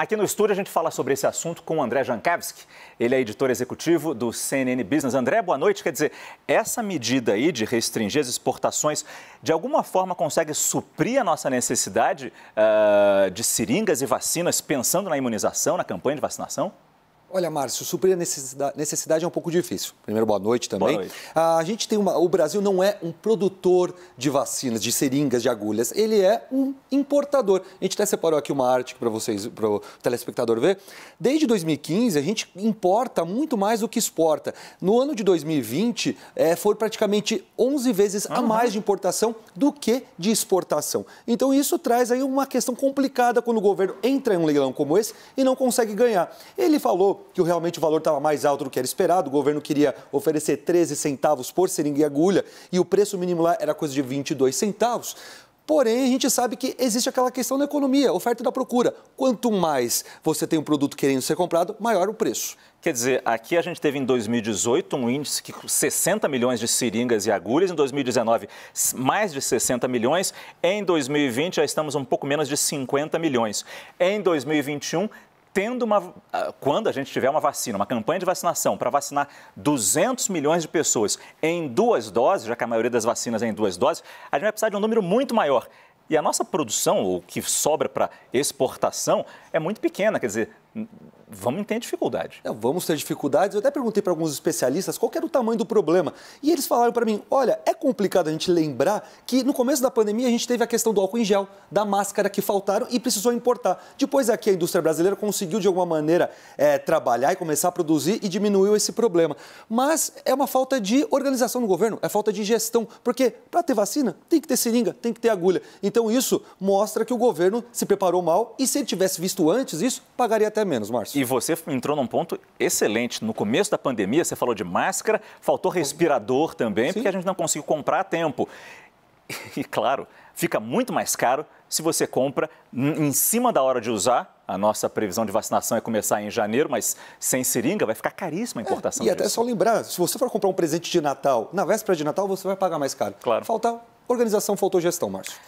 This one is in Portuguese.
Aqui no estúdio a gente fala sobre esse assunto com o André Jankowski. Ele é editor executivo do CNN Business. André, boa noite. Quer dizer, essa medida aí de restringir as exportações, de alguma forma consegue suprir a nossa necessidade uh, de seringas e vacinas, pensando na imunização, na campanha de vacinação? Olha, Márcio, suprir a necessidade, necessidade, é um pouco difícil. Primeiro, boa noite também. Boa noite. Ah, a gente tem uma, o Brasil não é um produtor de vacinas, de seringas, de agulhas. Ele é um importador. A gente até separou aqui uma arte para vocês, para o telespectador ver. Desde 2015, a gente importa muito mais do que exporta. No ano de 2020, é, foi praticamente 11 vezes uhum. a mais de importação do que de exportação. Então, isso traz aí uma questão complicada quando o governo entra em um leilão como esse e não consegue ganhar. Ele falou que realmente o valor estava mais alto do que era esperado. O governo queria oferecer 13 centavos por seringa e agulha e o preço mínimo lá era coisa de 22 centavos. Porém, a gente sabe que existe aquela questão da economia, oferta e da procura. Quanto mais você tem um produto querendo ser comprado, maior o preço. Quer dizer, aqui a gente teve em 2018 um índice que 60 milhões de seringas e agulhas, em 2019 mais de 60 milhões, em 2020 já estamos um pouco menos de 50 milhões. Em 2021, tendo uma, ah, quando a gente tiver uma vacina, uma campanha de vacinação para vacinar 200 milhões de pessoas em duas doses, já que a maioria das vacinas é em duas doses, a gente vai precisar de um número muito maior. E a nossa produção, o que sobra para exportação, é muito pequena. Quer dizer, vamos ter dificuldade. É, vamos ter dificuldades. Eu até perguntei para alguns especialistas qual era o tamanho do problema. E eles falaram para mim: olha, é complicado a gente lembrar que no começo da pandemia a gente teve a questão do álcool em gel, da máscara que faltaram e precisou importar. Depois aqui é a indústria brasileira conseguiu de alguma maneira é, trabalhar e começar a produzir e diminuiu esse problema. Mas é uma falta de organização no governo, é falta de gestão, porque para ter vacina tem que ter seringa, tem que ter agulha. Então isso mostra que o governo se preparou mal e se ele tivesse visto antes isso, pagaria até menos, Márcio. E você entrou num ponto excelente. No começo da pandemia, você falou de máscara, faltou respirador também, Sim. porque a gente não conseguiu comprar a tempo. E, claro, fica muito mais caro se você compra em cima da hora de usar. A nossa previsão de vacinação é começar em janeiro, mas sem seringa vai ficar caríssima a é, importação. É, e até disso. só lembrar, se você for comprar um presente de Natal, na véspera de Natal você vai pagar mais caro. Claro. Faltou organização, faltou gestão, Márcio.